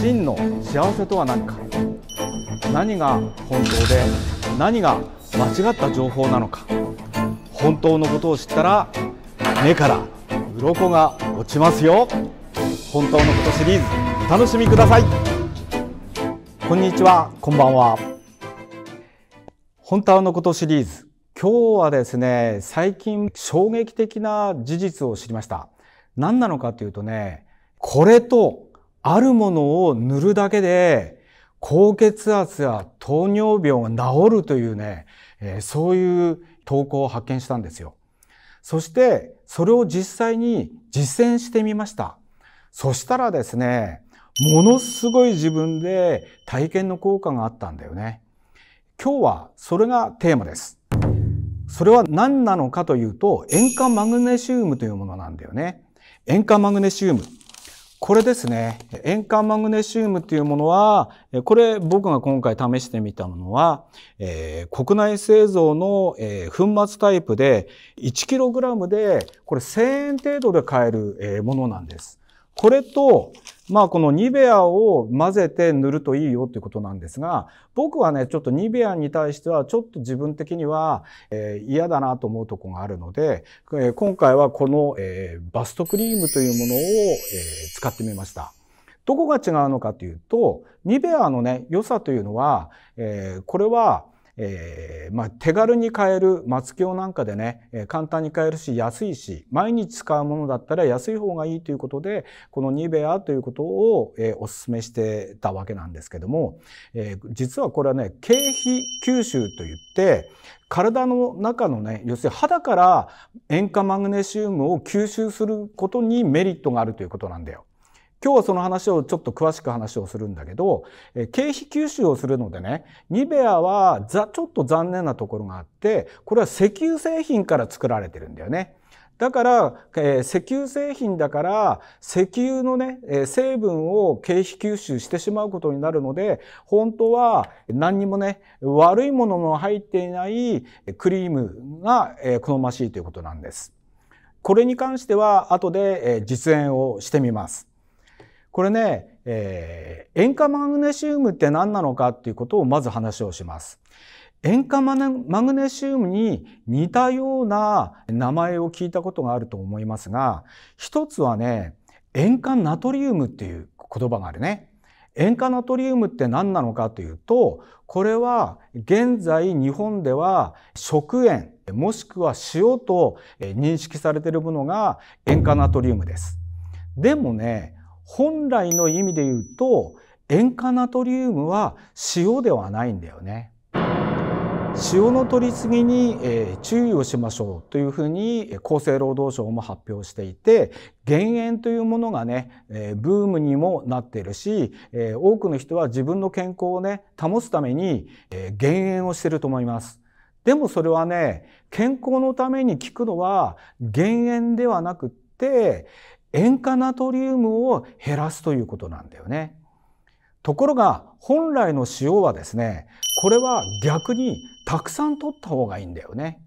真の幸せとは何か何が本当で何が間違った情報なのか本当のことを知ったら目から鱗が落ちますよ本当のことシリーズお楽しみくださいこんにちはこんばんは本当のことシリーズ今日はですね最近衝撃的な事実を知りました何なのかというとねこれとあるものを塗るだけで、高血圧や糖尿病が治るというね、えそういう投稿を発見したんですよ。そして、それを実際に実践してみました。そしたらですね、ものすごい自分で体験の効果があったんだよね。今日はそれがテーマです。それは何なのかというと、塩化マグネシウムというものなんだよね。塩化マグネシウム。これですね。塩化マグネシウムというものは、これ僕が今回試してみたものは、えー、国内製造の、えー、粉末タイプで 1kg でこれ1000円程度で買える、えー、ものなんです。これと、まあこのニベアを混ぜて塗るといいよっていうことなんですが、僕はね、ちょっとニベアに対してはちょっと自分的には、えー、嫌だなと思うとこがあるので、えー、今回はこの、えー、バストクリームというものを、えー、使ってみました。どこが違うのかというと、ニベアのね、良さというのは、えー、これは、えー、まあ、手軽に買える松京なんかでね、え簡単に買えるし安いし毎日使うものだったら安い方がいいということでこのニベアということを、えー、おすすめしてたわけなんですけども、えー、実はこれはね経費吸収といって体の中のね要するに肌から塩化マグネシウムを吸収することにメリットがあるということなんだよ。今日はその話をちょっと詳しく話をするんだけど、え経費吸収をするのでね、ニベアはざちょっと残念なところがあって、これは石油製品から作られてるんだよね。だから、えー、石油製品だから、石油のね、えー、成分を経費吸収してしまうことになるので、本当は何にもね、悪いものの入っていないクリームが、えー、好ましいということなんです。これに関しては、後で、え実演をしてみます。これね、えー、塩化マグネシウムって何なのかっていうことをまず話をします。塩化マグネシウムに似たような名前を聞いたことがあると思いますが、一つはね、塩化ナトリウムっていう言葉があるね。塩化ナトリウムって何なのかというと、これは現在日本では食塩もしくは塩と認識されているものが塩化ナトリウムです。でもね、本来の意味で言うと塩化ナトリウムは塩ではないんだよね。塩の取りすぎに、え注意をしましょうというふうに厚生労働省も発表していて減塩というものがね、えブームにもなってるし、え多くの人は自分の健康をね保つために、え減塩をしてると思います。でもそれはね健康のために効くのは減塩ではなくって、塩化ナトリウムを減らすということなんだよね。ところが本来の塩はですねこれは逆にたくさん取った方がいいんだよね。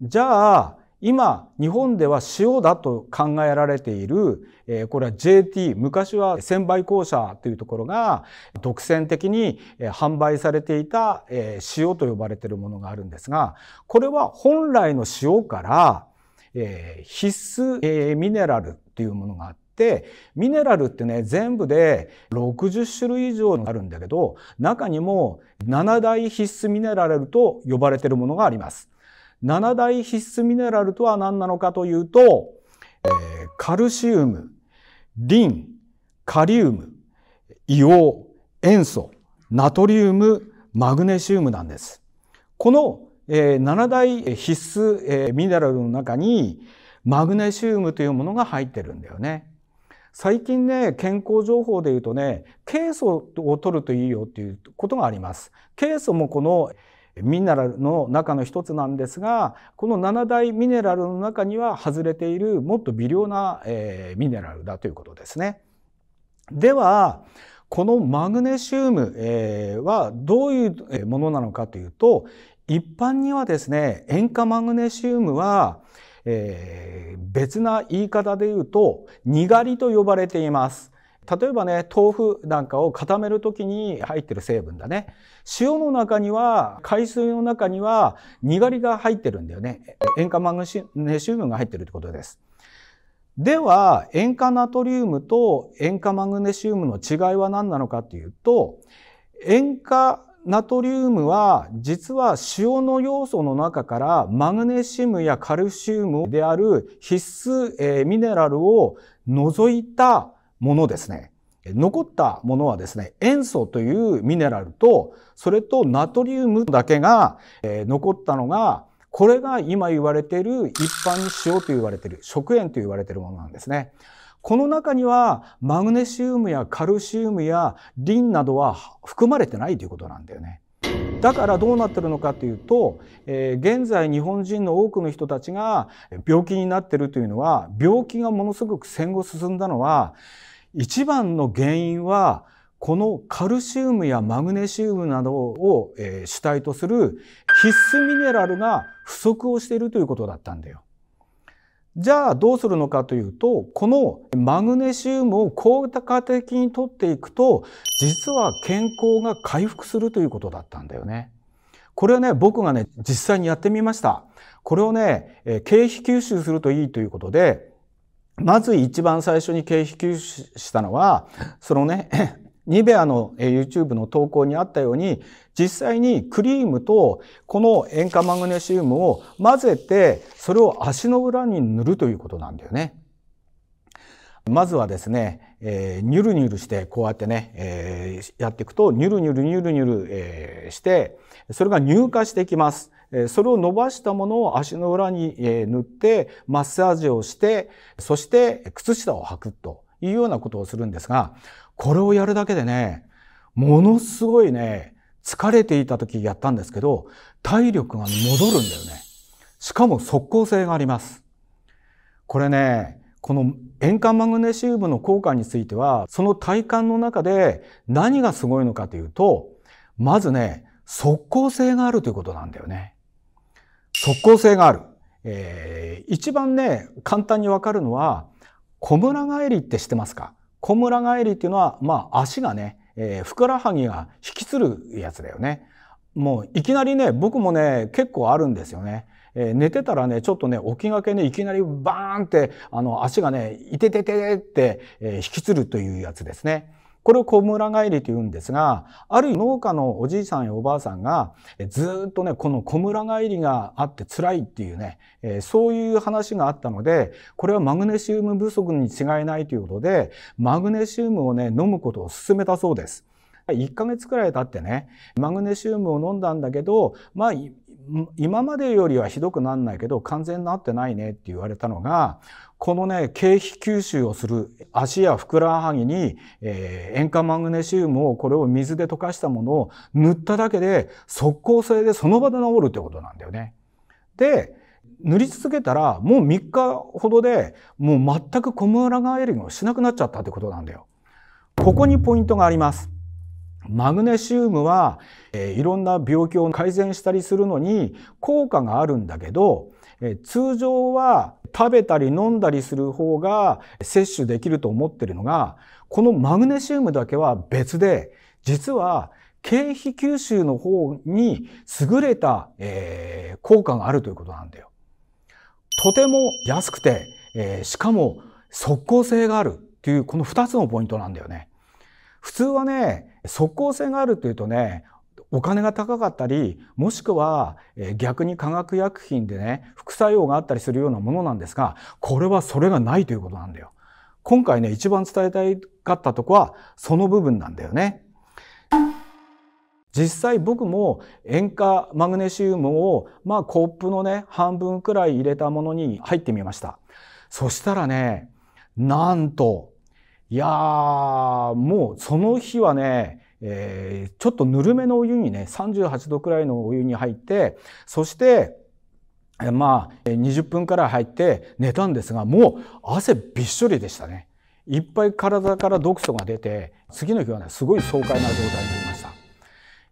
じゃあ今日本では塩だと考えられている、えこれは JT 昔は専売公社というところが独占的に販売されていた、え塩と呼ばれているものがあるんですがこれは本来の塩からえー、必須、えー、ミネラルっていうものがあって、ミネラルってね、全部で60種類以上あるんだけど、中にも7大必須ミネラルと呼ばれているものがあります。7大必須ミネラルとは何なのかというと、えー、カルシウム、リン、カリウム、硫黄、塩素、ナトリウム、マグネシウムなんです。この七大必須、ミネラルの中にマグネシウムというものが入ってるんだよね。最近ね、健康情報で言うとね、ケイ素を取るといいよっていうことがあります。ケイ素もこのミネラルの中の一つなんですが、この七大ミネラルの中には外れているもっと微量な、えー、ミネラルだということですね。では、このマグネシウムはどういうものなのかというと一般にはですね、塩化マグネシウムは、えー、別な言い方で言うと、にがりと呼ばれています。例えばね、豆腐なんかを固めるときに入ってる成分だね。塩の中には、海水の中には、にがりが入ってるんだよね。塩化マグネシウムが入ってるってことです。では、塩化ナトリウムと塩化マグネシウムの違いは何なのかというと、塩化ナトリウムは実は塩の要素の中からマグネシウムやカルシウムである必須、ミネラルを除いたものですね。残ったものはですね、塩素というミネラルと、それとナトリウムだけが、残ったのが、これが今言われている一般に塩と言われている食塩と言われているものなんですね。この中にはマグネシウムやカルシウムやリンなどは含まれてないということなんだよね。だからどうなってるのかというと、えー、現在日本人の多くの人たちが病気になってるというのは病気がものすごく戦後進んだのは一番の原因はこのカルシウムやマグネシウムなどを主体とする必須ミネラルが不足をしているということだったんだよ。じゃあどうするのかというと、このマグネシウムを効果的に取っていくと、実は健康が回復するということだったんだよね。これはね、僕がね、実際にやってみました。これをね、経費吸収するといいということで、まず一番最初に経費吸収したのは、そのね、ニベアの YouTube の投稿にあったように、実際にクリームとこの塩化マグネシウムを混ぜて、それを足の裏に塗るということなんだよね。まずはですね、えー、ニュルニュルしてこうやってね、えー、やっていくと、ニュルニュルニュルニュル、えー、して、それが乳化してきます。それを伸ばしたものを足の裏に塗って、マッサージをして、そして靴下を履くというようなことをするんですが、これをやるだけでね、ものすごいね、疲れていた時やったんですけど、体力が戻るんだよね。しかも即効性があります。これね、この塩化マグネシウムの効果については、その体感の中で何がすごいのかというと、まずね、即効性があるということなんだよね。即効性がある。えー、一番ね、簡単にわかるのは、小村返りって知ってますか小村返りっていうのは、まあ、足がね、えー、ふくらはぎが引きつるやつだよね。もういきなりね、僕もね、結構あるんですよね。えー、寝てたらね、ちょっとね、起きがけね、いきなりバーンって、あの、足がね、いててててって、えー、引きつるというやつですね。これを小村返りと言うんですが、ある農家のおじいさんやおばあさんが、ずっとね、この小村返りがあって辛いっていうね、そういう話があったので、これはマグネシウム不足に違いないということで、マグネシウムをね、飲むことを勧めたそうです。1ヶ月くらい経ってね、マグネシウムを飲んだんだけど、まあ、今までよりはひどくなんないけど完全になってないねって言われたのがこのね経皮吸収をする足やふくらはぎに、えー、塩化マグネシウムをこれを水で溶かしたものを塗っただけで即効性でその場で治るってことなんだよね。で塗り続けたらもう3日ほどでもう全くコムラガエリングをしなくなっちゃったってことなんだよ。ここにポイントがあります。マグネシウムは、えー、いろんな病気を改善したりするのに効果があるんだけど、えー、通常は食べたり飲んだりする方が摂取できると思ってるのが、このマグネシウムだけは別で、実は経費吸収の方に優れた、えー、効果があるということなんだよ。とても安くて、えー、しかも即効性があるっていうこの2つのポイントなんだよね。普通はね、即効性があるっていうとね、お金が高かったり、もしくは逆に化学薬品でね、副作用があったりするようなものなんですが、これはそれがないということなんだよ。今回ね、一番伝えたいかったとこは、その部分なんだよね。実際僕も塩化マグネシウムを、まあコップのね、半分くらい入れたものに入ってみました。そしたらね、なんと、いやー、もうその日はね、えー、ちょっとぬるめのお湯にね、38度くらいのお湯に入って、そして、まあ、20分から入って寝たんですが、もう汗びっしょりでしたね。いっぱい体から毒素が出て、次の日はね、すごい爽快な状態になりました。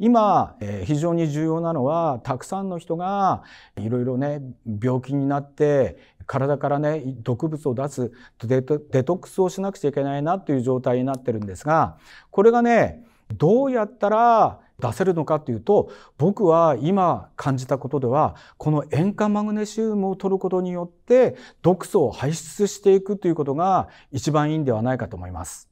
今、えー、非常に重要なのは、たくさんの人がいろいろね、病気になって、体からね毒物を出すデトックスをしなくちゃいけないなという状態になってるんですがこれがねどうやったら出せるのかというと僕は今感じたことではこの塩化マグネシウムを取ることによって毒素を排出していくということが一番いいんではないかと思います。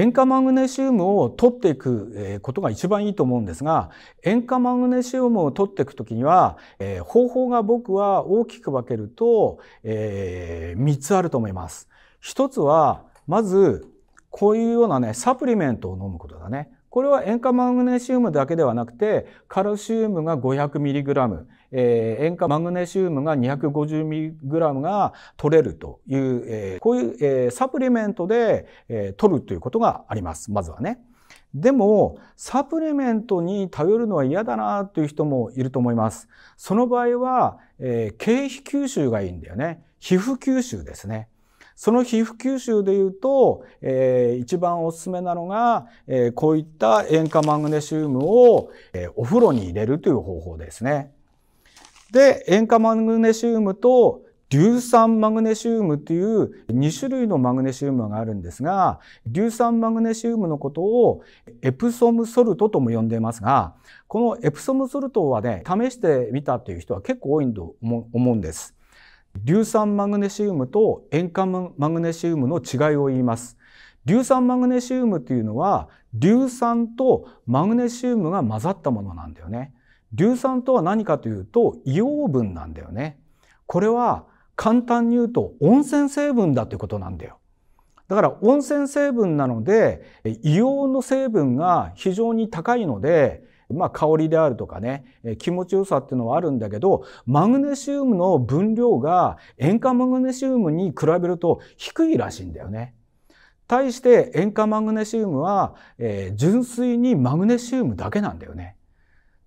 塩化マグネシウムを取っていくことが一番いいと思うんですが、塩化マグネシウムを取っていくときには、え方法が僕は大きく分けると、え3つあると思います。一つは、まず、こういうようなね、サプリメントを飲むことだね。これは塩化マグネシウムだけではなくて、カルシウムが 500mg、えー、塩化マグネシウムが 250mg が取れるという、えー、こういう、えー、サプリメントで、えー、取るということがあります。まずはね。でも、サプリメントに頼るのは嫌だなという人もいると思います。その場合は、えー、経皮吸収がいいんだよね。皮膚吸収ですね。その皮膚吸収で言うと、えー、一番おすすめなのが、えー、こういった塩化マグネシウムを、えー、お風呂に入れるという方法ですね。で、塩化マグネシウムと硫酸マグネシウムという2種類のマグネシウムがあるんですが、硫酸マグネシウムのことをエプソムソルトとも呼んでいますが、このエプソムソルトはね、試してみたという人は結構多いと思うんです。硫酸マグネシウムと塩化マグネシウムの違いを言います。硫酸マグネシウムというのは硫酸とマグネシウムが混ざったものなんだよね。硫酸とは何かというと硫黄分なんだよね。これは簡単に言うと温泉成分だということなんだよ。だから温泉成分なので硫黄の成分が非常に高いので、まあ、香りであるとかね気持ちよさっていうのはあるんだけどマグネシウムの分量が塩化マグネシウムに比べると低いらしいんだよね。対して塩化マグネシウムは、純粋にマグネシウムだけなんだよね。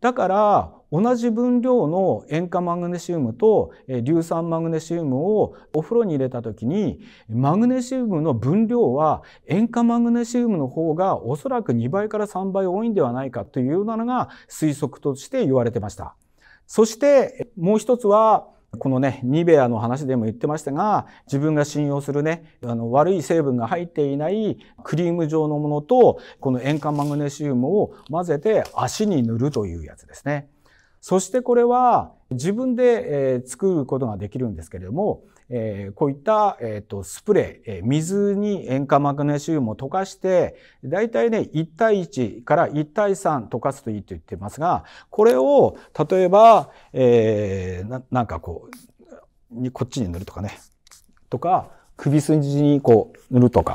だから同じ分量の塩化マグネシウムと硫酸マグネシウムをお風呂に入れた時にマグネシウムの分量は塩化マグネシウムの方がおそらく2倍から3倍多いんではないかというようなのが推測として言われてました。そしてもう一つはこのね、ニベアの話でも言ってましたが、自分が信用するね、あの、悪い成分が入っていないクリーム状のものと、この塩化マグネシウムを混ぜて足に塗るというやつですね。そしてこれは自分で作ることができるんですけれども、えこういった、えとスプレー、え水に塩化マグネシウムを溶かして、だいたいね、1対1から1対3溶かすといいと言ってますが、これを、例えば、えななんかこう、こっちに塗るとかね、とか、首筋にこう塗るとか、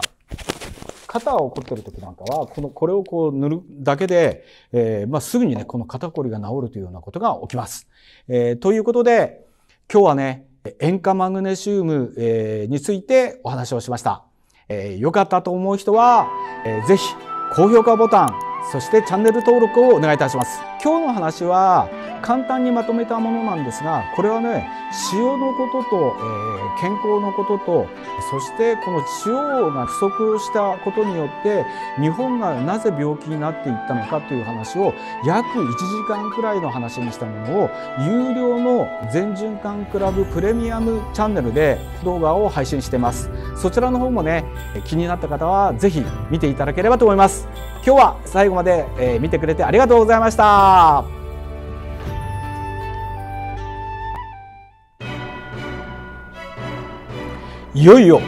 肩を凝ってる時なんかは、この、これをこう塗るだけで、えー、まあ、すぐにね、この肩こりが治るというようなことが起きます。えー、ということで、今日はね、塩化マグネシウム、えー、についてお話をしました。えー、良かったと思う人は、えー、ぜひ、高評価ボタン、そしてチャンネル登録をお願いいたします。今日の話は簡単にまとめたものなんですがこれはね塩のことと、えー、健康のこととそしてこの塩が不足したことによって日本がなぜ病気になっていったのかという話を約1時間くらいの話にしたものを有料の全循環クラブプレミアムチャンネルで動画を配信してますそちらの方もね気になった方は是非見ていただければと思います今日は最後まで見てくれてありがとうございましたいよいよ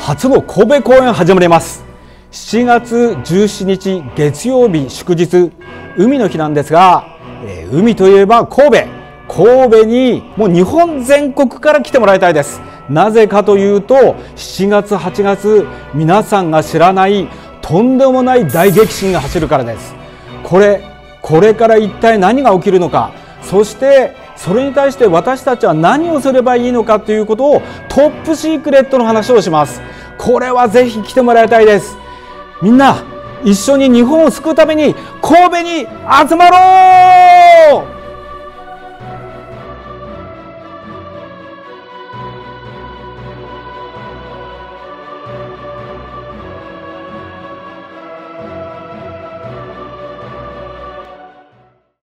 初の神戸公演始まります7月17日月曜日祝日海の日なんですが、え海といえば神戸神戸にもう日本全国から来てもらいたいですなぜかというと7月8月皆さんが知らないとんでもない大激震が走るからですこれこれから一体何が起きるのかそしてそれに対して私たちは何をすればいいのかということをトップシークレットの話をしますこれはぜひ来てもらいたいですみんな一緒に日本を救うために神戸に集まろう